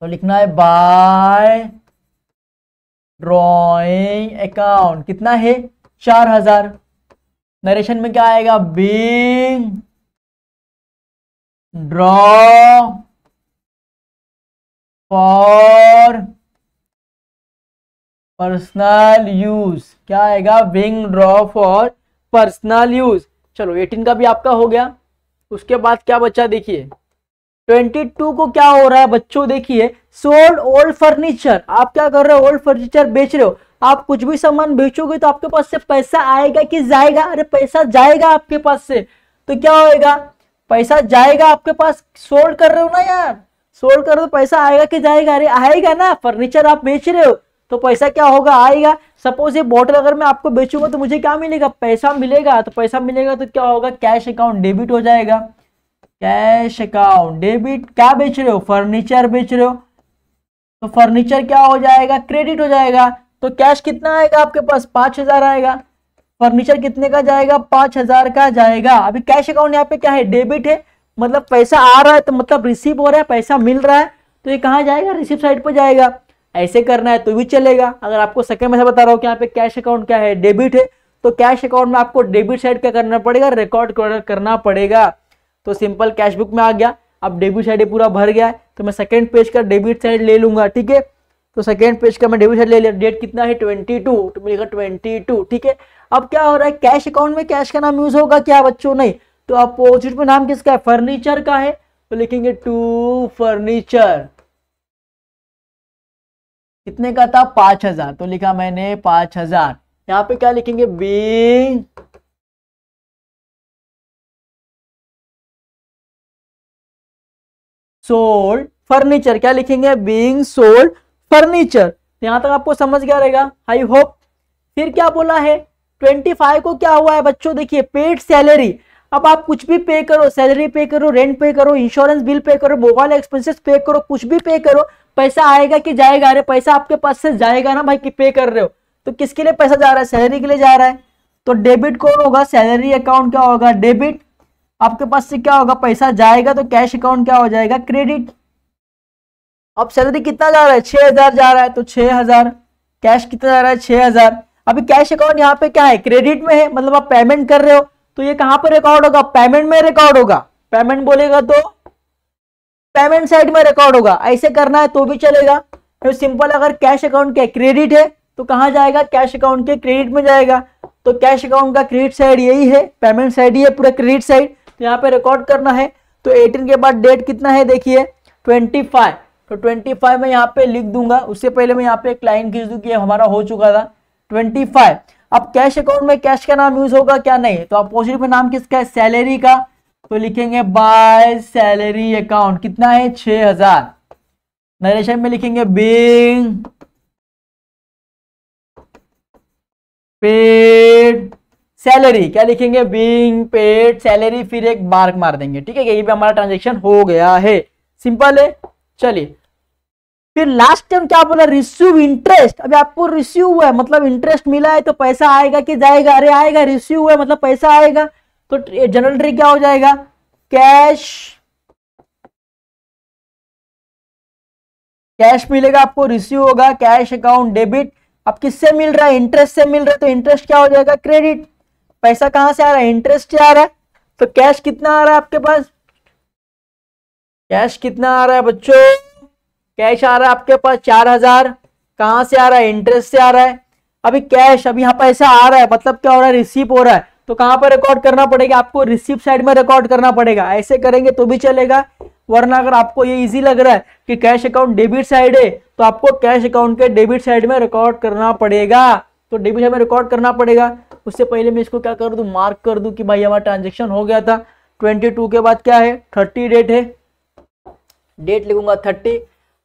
तो लिखना है बाय ड्रॉइंग अकाउंट कितना है चार हजार नरेशन में क्या आएगा being draw for personal use क्या आएगा being draw for personal use चलो एटीन का भी आपका हो गया उसके बाद क्या बच्चा देखिए ट्वेंटी टू को क्या हो रहा है बच्चों देखिए सोल्ड ओल्ड फर्नीचर आप क्या कर रहे हो ओल्ड फर्नीचर बेच रहे हो आप कुछ भी सामान बेचोगे तो आपके पास से पैसा आएगा कि जाएगा अरे पैसा जाएगा आपके पास से तो क्या होएगा पैसा जाएगा आपके पास सोल्ड कर रहे हो ना यार सोल्ड कर रहे हो तो पैसा आएगा कि जाएगा अरे आएगा ना फर्नीचर आप बेच रहे हो तो पैसा क्या होगा आएगा सपोज ये बॉटल अगर मैं आपको बेचूंगा तो मुझे क्या मिलेगा पैसा मिलेगा तो पैसा मिलेगा तो क्या होगा कैश अकाउंट डेबिट हो जाएगा कैश अकाउंट डेबिट क्या बेच रहे हो फर्नीचर बेच रहे हो तो फर्नीचर क्या हो जाएगा क्रेडिट हो जाएगा तो कैश कितना आएगा आपके पास पांच हजार आएगा फर्नीचर कितने का जाएगा पांच हजार का जाएगा अभी कैश अकाउंट यहाँ पे क्या है डेबिट है मतलब पैसा आ रहा है तो मतलब रिसीव हो रहा है पैसा मिल रहा है तो ये कहाँ जाएगा रिसीव साइड पर जाएगा ऐसे करना है तो भी चलेगा अगर आपको सेकंड में से बता रहा हूँ कि यहाँ पे कैश अकाउंट क्या है डेबिट है तो कैश अकाउंट में आपको डेबिट साइड क्या करना पड़ेगा रिकॉर्ड करना पड़ेगा तो सिंपल कैश बुक में आ गया अब डेबिट साइड पूरा भर गया है तो मैं सेकेंड पेज का डेबिट साइड ले लूंगा ठीक है तो सेकेंड पेज का मैं डेबिट साइड ले लिया डेट कितना है ट्वेंटी टू तो मिलेगा ट्वेंटी टू ठीक है अब क्या हो रहा है कैश अकाउंट में कैश का नाम यूज होगा क्या बच्चों नहीं तो अपोजिट में नाम किसका है फर्नीचर का है तो लिखेंगे टू फर्नीचर कितने का था पांच हजार तो लिखा मैंने पांच हजार यहाँ पे क्या लिखेंगे बी सोल्ड फर्नीचर क्या लिखेंगे बींग सोल्ड फर्नीचर यहां तक आपको समझ गया रहेगा आई होप फिर क्या बोला है 25 को क्या हुआ है बच्चों देखिए पेड सैलरी अब आप कुछ भी पे करो सैलरी पे करो रेंट पे करो इंश्योरेंस बिल पे करो मोबाइल एक्सपेंसेस पे करो कुछ भी पे करो पैसा आएगा कि जाएगा अरे पैसा आपके पास से जाएगा ना भाई कि पे कर रहे हो तो किसके लिए पैसा जा रहा है सैलरी के लिए जा रहा है तो डेबिट कौन होगा सैलरी अकाउंट क्या होगा डेबिट आपके पास से क्या होगा पैसा जाएगा तो कैश अकाउंट क्या हो जाएगा क्रेडिट अब सैलरी कितना जा रहा है छह हजार जा रहा है तो छह हजार कैश कितना जा रहा है छह हजार अभी कैश अकाउंट यहाँ पे क्या है क्रेडिट में है मतलब आप पेमेंट कर रहे हो तो ये कहां पर रिकॉर्ड होगा पेमेंट में रिकॉर्ड होगा पेमेंट बोलेगा तो पेमेंट साइड में रिकॉर्ड होगा ऐसे करना है तो भी चलेगा तो सिंपल अगर कैश अकाउंट क्या क्रेडिट है तो कहां जाएगा कैश अकाउंट के क्रेडिट में जाएगा तो कैश अकाउंट का क्रेडिट साइड यही है पेमेंट साइड ही है पूरा क्रेडिट साइड यहाँ पे रिकॉर्ड करना है तो 18 के बाद डेट कितना है देखिए 25 तो 25 मैं यहाँ पे लिख दूंगा उससे पहले मैं यहाँ पे एक लाइन खींच दूँ कि हमारा हो चुका था 25 अब कैश अकाउंट में कैश का नाम यूज होगा क्या नहीं तो आप पॉजिटिव में नाम किसका है सैलरी का तो लिखेंगे बाय सैलरी अकाउंट कितना है छ हजार नरेशन में लिखेंगे बिंग पेड सैलरी क्या लिखेंगे बींग पेड सैलरी फिर एक मार्क मार देंगे ठीक है ये भी हमारा ट्रांजेक्शन हो गया है सिंपल है चलिए फिर लास्ट टाइम क्या बोला रिसीव इंटरेस्ट अभी आपको रिसीव हुआ है मतलब इंटरेस्ट मिला है तो पैसा आएगा कि जाएगा अरे आएगा रिसीव हुआ है मतलब पैसा आएगा तो जनरल ट्री क्या हो जाएगा कैश कैश मिलेगा आपको रिसीव होगा कैश अकाउंट डेबिट अब किससे मिल रहा है इंटरेस्ट से मिल रहा है तो इंटरेस्ट क्या हो जाएगा क्रेडिट पैसा कहां से आ रहा है इंटरेस्ट से आ रहा है तो कैश कितना आ रहा है आपके पास कैश कितना आ रहा है बच्चों कैश आ रहा है आपके पास चार हजार कहां से आ रहा है इंटरेस्ट से आ रहा है अभी कैश अभी यहां पैसा आ रहा है मतलब क्या हो रहा है रिसीव हो रहा है तो कहां पर रिकॉर्ड करना पड़ेगा आपको रिसीव साइड में रिकॉर्ड करना पड़ेगा ऐसे करेंगे तो भी चलेगा वरना अगर आपको ये इजी लग रहा है कि कैश अकाउंट डेबिट साइड है तो आपको कैश अकाउंट के डेबिट साइड में रिकॉर्ड करना पड़ेगा तो डेबिट साइड में रिकॉर्ड करना पड़ेगा उससे पहले मैं इसको क्या कर दू मार्क कर दू कि भाई हमारा ट्रांजेक्शन हो गया था ट्वेंटी टू के बाद क्या है थर्टी डेट है डेट लिखूंगा थर्टी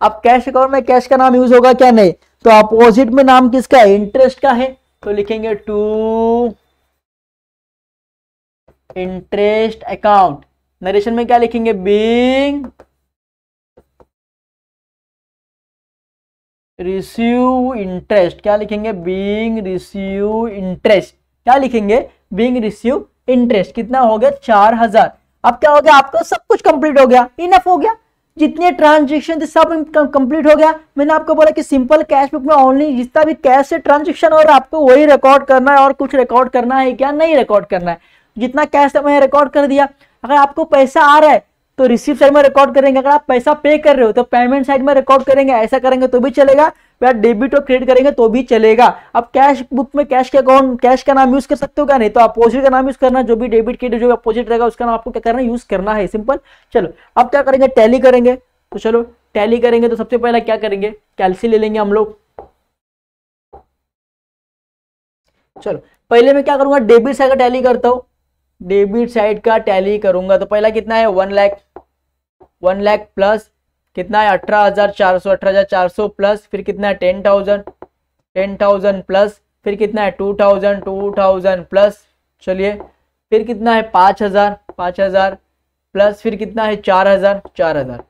अब कैश अकाउंट में कैश का नाम यूज होगा क्या नहीं तो अपोजिट में नाम किसका है इंटरेस्ट का है तो लिखेंगे टू इंटरेस्ट अकाउंट नरेशन में क्या लिखेंगे बींग रिसीव इंटरेस्ट क्या लिखेंगे बींग रिसीव इंटरेस्ट क्या लिखेंगे बींग रिसीव इंटरेस्ट कितना हो गया चार हजार अब क्या हो गया आपका सब कुछ कंप्लीट हो गया इनफ हो गया जितने ट्रांजेक्शन थे सब कंप्लीट हो गया मैंने आपको बोला कि सिंपल कैश बुक में ओनली जितना भी कैश से ट्रांजेक्शन हो रहा है आपको वही रिकॉर्ड करना है और कुछ रिकॉर्ड करना है क्या नहीं रिकॉर्ड करना है जितना कैश था मैंने रिकॉर्ड कर दिया अगर आपको पैसा आ रहा है तो रिसीव साइड में रिकॉर्ड करेंगे अगर आप पैसा पे कर रहे हो तो पेमेंट साइड में रिकॉर्ड करेंगे ऐसा करेंगे तो भी चलेगा या डेबिट और क्रेडिट करेंगे तो भी चलेगा अब कैश बुक में कैश के अकाउंट कैश का नाम यूज कर सकते हो क्या नहीं तो अपोजिट का नाम यूज करना जो भी डेबिट क्रेडिट जो अपोजिट रहेगा उसका नाम आपको क्या करना यूज करना है सिंपल चलो अब क्या करेंगे टैली करेंगे तो चलो टैली करेंगे तो सबसे पहले क्या करेंगे कैलसी ले लेंगे हम लोग चलो पहले मैं क्या करूंगा डेबिट साइड का टैली करता हूं डेबिट साइड का टैली करूंगा तो पहला कितना है one lakh one lakh plus कितना है अठारह हजार चार सौ अठारह हजार चार सौ प्लस फिर कितना है ten thousand ten thousand plus फिर कितना है two thousand two thousand plus चलिए फिर कितना है पाँच हजार पाँच हजार प्लस फिर कितना है चार हजार चार हजार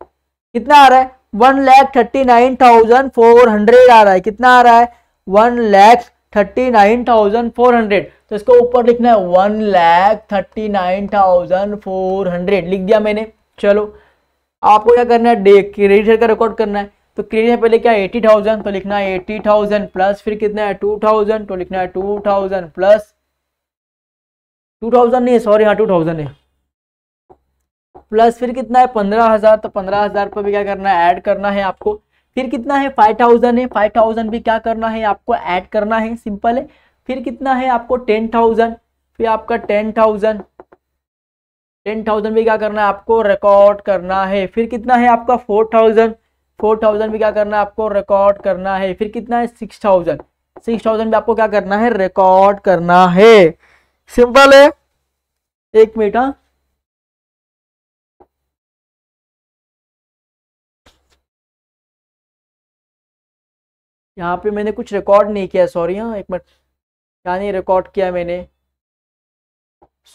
कितना आ रहा है one lakh thirty nine thousand four hundred आ रहा है कितना आ रहा है one lakh thirty nine thousand four hundred तो इसको ऊपर लिखना है one lakh thirty nine thousand four hundred लिख दिया मैंने चलो आपको क्या करना है डे क्रेडिट का रिकॉर्ड करना है तो क्रेडिट पहले क्या एटी थाउजेंड तो लिखना है एटी थाउजेंड प्लस फिर कितना है टू थाउजेंड तो लिखना है two thousand plus two thousand नहीं है सॉरी हाँ टू थाउजेंड है प्लस फिर कितना है पंद्रह हजार तो पंद्रह हजार पर भी क्या करना है ऐड करना है आपको फिर कितना है फाइव थाउजेंड है फाइव थाउजेंड भी क्या करना है आपको ऐड करना है सिंपल है फिर कितना है आपको टेन थाउजेंड फिर आपका टेन थाउजेंड टेन थाउजेंड भी क्या करना है आपको रिकॉर्ड करना है फिर कितना है आपका फोर थाउजेंड फोर थाउजेंड भी क्या करना है आपको रिकॉर्ड करना है फिर कितना है सिक्स थाउजेंड सिक्स थाउजेंड भी आपको क्या करना है रिकॉर्ड करना है सिंपल है एक मिनट हाँ यहाँ पे मैंने कुछ रिकॉर्ड नहीं किया सॉरी हाँ एक मिनट यहाँ नहीं रिकॉर्ड किया मैंने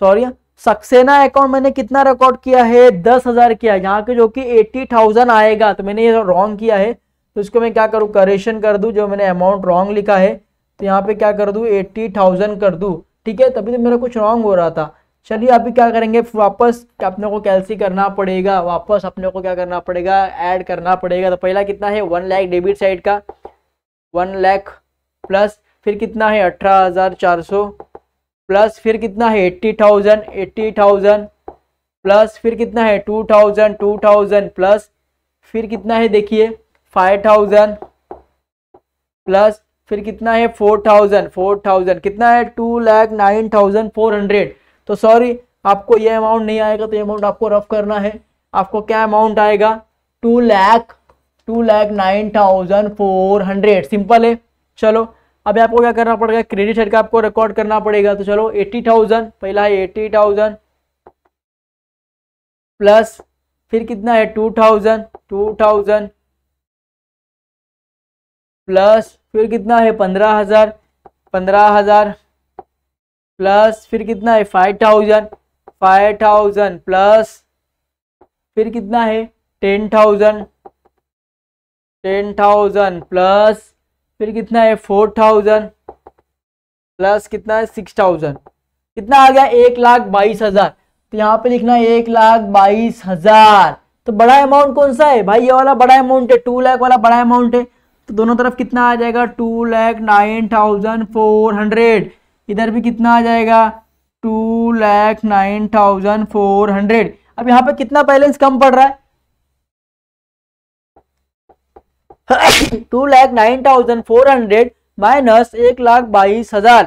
सॉरी हाँ सक्सेना अकाउंट मैंने कितना रिकॉर्ड किया है दस हजार किया यहाँ के जो कि एट्टी थाउजेंड आएगा तो मैंने ये रॉन्ग किया है तो इसको मैं क्या करूँ करेक्शन कर दूँ जो मैंने अमाउंट रॉन्ग लिखा है तो यहाँ पे क्या कर दूँ एट्टी थाउजेंड कर दूँ ठीक है तभी तो मेरा कुछ रॉन्ग हो रहा था चलिए अभी क्या करेंगे वापस अपने को कैलसी करना पड़ेगा वापस अपने को क्या करना पड़ेगा ऐड करना पड़ेगा तो पहला कितना है वन लैख डेबिट साइड का वन लैख प्लस फिर कितना है अठारह हज़ार चार सौ प्लस फिर कितना है eighty thousand eighty thousand plus फिर कितना है two thousand two thousand plus फिर कितना है देखिए फाइव थाउजेंड प्लस फिर कितना है फोर थाउजेंड फोर थाउजेंड कितना है two lakh nine thousand four hundred तो सॉरी आपको ये अमाउंट नहीं आएगा तो ये अमाउंट आपको रफ करना है आपको क्या अमाउंट आएगा two lakh two lakh nine thousand four hundred simple है चलो अभी आपको क्या करना पड़ेगा क्रेडिट साइड का आपको रिकॉर्ड करना पड़ेगा तो चलो एट्टी थाउजेंड पहला है एट्टी थाउजेंड प्लस फिर कितना है two thousand two thousand plus फिर कितना है पंद्रह हजार पंद्रह हजार प्लस फिर कितना है five thousand five thousand plus फिर कितना है ten thousand ten thousand plus फिर कितना है फोर थाउजेंड प्लस कितना है सिक्स थाउजेंड कितना आ गया एक लाख बाईस हजार तो यहाँ पे लिखना है एक लाख बाईस हजार तो बड़ा अमाउंट कौन सा है भाई ये वाला बड़ा अमाउंट है टू लाख वाला बड़ा अमाउंट है तो दोनों तरफ कितना आ जाएगा two lakh nine thousand four hundred इधर भी कितना आ जाएगा two lakh nine thousand four hundred अब यहाँ पे कितना बैलेंस कम पड़ रहा है two lakh nine thousand four hundred minus एक लाख बाईस हजार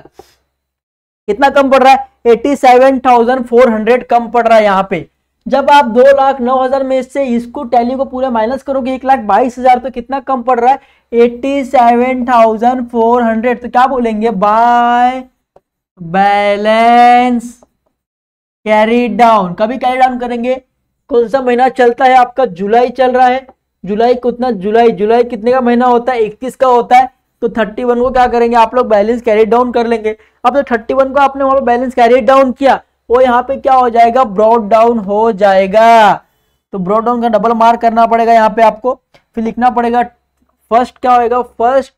कितना कम पड़ रहा है eighty seven thousand four hundred कम पड़ रहा है यहाँ पे जब आप दो लाख नौ हजार में इससे इसको टैली को पूरा माइनस करोगे एक लाख बाईस हजार तो कितना कम पड़ रहा है eighty seven thousand four hundred तो क्या बोलेंगे बाय बैलेंस कैरी डाउन कभी कैरी डाउन करेंगे कौन सा महीना चलता है आपका जुलाई चल रहा है जुलाई कितना जुलाई जुलाई कितने का महीना होता है इक्कीस का होता है तो थर्टी वन को क्या करेंगे आप लोग बैलेंस कैरी डाउन कर लेंगे अब तो थर्टी वन को आपने वहां पर बैलेंस कैरी डाउन किया वो यहाँ पे क्या हो जाएगा ब्रॉड डाउन हो जाएगा तो ब्रॉड डाउन का डबल मार्क करना पड़ेगा यहाँ पे आपको फिर लिखना पड़ेगा फर्स्ट क्या होगा फर्स्ट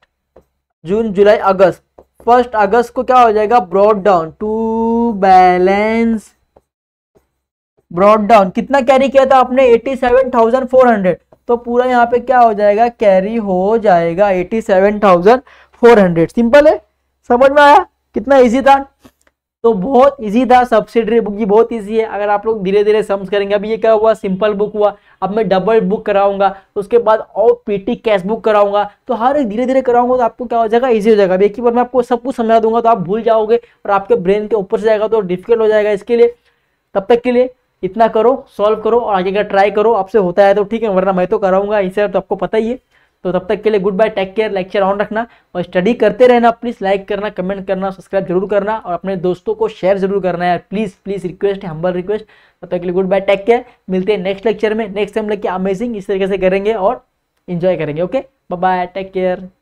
जून जुलाई अगस्त फर्स्ट अगस्त को क्या हो जाएगा brought down to balance brought down कितना कैरी किया था आपने eighty seven thousand four hundred तो पूरा यहाँ पे क्या हो जाएगा कैरी हो जाएगा eighty seven thousand four hundred simple है समझ में आया कितना इजी था तो बहुत इजी था सब्सिडरी बुक ये बहुत इजी है अगर आप लोग धीरे धीरे समझ करेंगे अभी ये क्या हुआ सिंपल बुक हुआ अब मैं डबल बुक कराऊंगा तो उसके बाद और पीटी कैश बुक कराऊंगा तो हर एक धीरे धीरे कराऊंगा तो आपको क्या हो जाएगा इजी हो जाएगा एक ही बार मैं आपको सब कुछ समझा दूंगा तो आप भूल जाओगे और आपके ब्रेन के ऊपर से जाएगा तो डिफिकल्ट हो जाएगा इसके लिए तब तक के लिए इतना करो सॉल्व करो और आगे का ट्राई करो आपसे होता है तो ठीक है वरना मैं तो कराऊंगा इसे तो आपको पता ही है तो तब तक के लिए goodbye take care lecture on रखना और स्टडी करते रहना प्लीज़ लाइक करना कमेंट करना सब्सक्राइब जरूर करना और अपने दोस्तों को शेयर जरूर करना है प्लीज़ प्लीज़ रिक्वेस्ट है हम्बल रिक्वेस्ट तब तक के लिए गुड बाय टेक केयर मिलते हैं नेक्स्ट लेक्चर में नेक्स्ट टाइम लेके अमेजिंग इस तरीके से करेंगे और इन्जॉय करेंगे ओके बाय टेक केयर